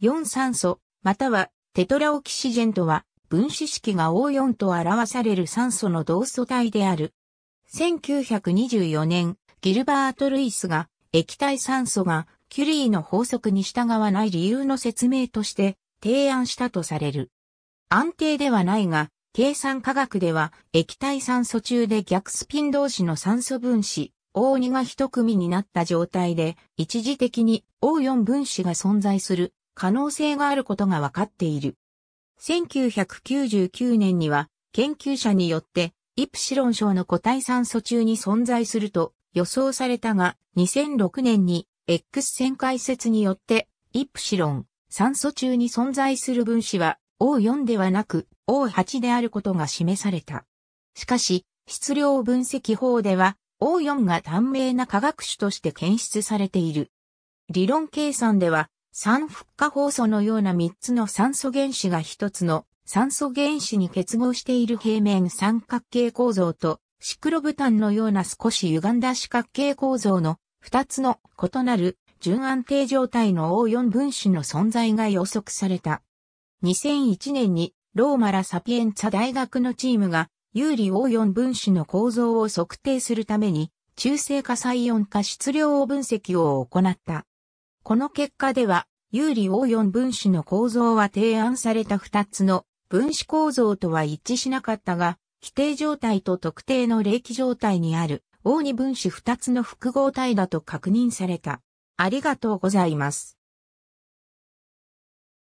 4酸素、またはテトラオキシジェンとは分子式が O4 と表される酸素の同素体である。1924年、ギルバート・ルイスが液体酸素がキュリーの法則に従わない理由の説明として提案したとされる。安定ではないが、計算科学では液体酸素中で逆スピン同士の酸素分子 O2 が一組になった状態で一時的に O4 分子が存在する可能性があることが分かっている。1999年には研究者によってイプシロン症の個体酸素中に存在すると予想されたが2006年に X 線解説によってイプシロン酸素中に存在する分子は O4 ではなく O8 であることが示された。しかし質量分析法では O4 が短命な化学種として検出されている。理論計算では酸復化放素のような3つの酸素原子が1つの酸素原子に結合している平面三角形構造とシクロブタンのような少し歪んだ四角形構造の2つの異なる純安定状態の O4 分子の存在が予測された。2001年にローマラ・サピエンツァ大学のチームが有利 O4 分子の構造を測定するために中性化再イオン化質量を分析を行った。この結果では有利応4分子の構造は提案された2つの分子構造とは一致しなかったが、規定状態と特定の冷気状態にある O2 分子2つの複合体だと確認された。ありがとうございます。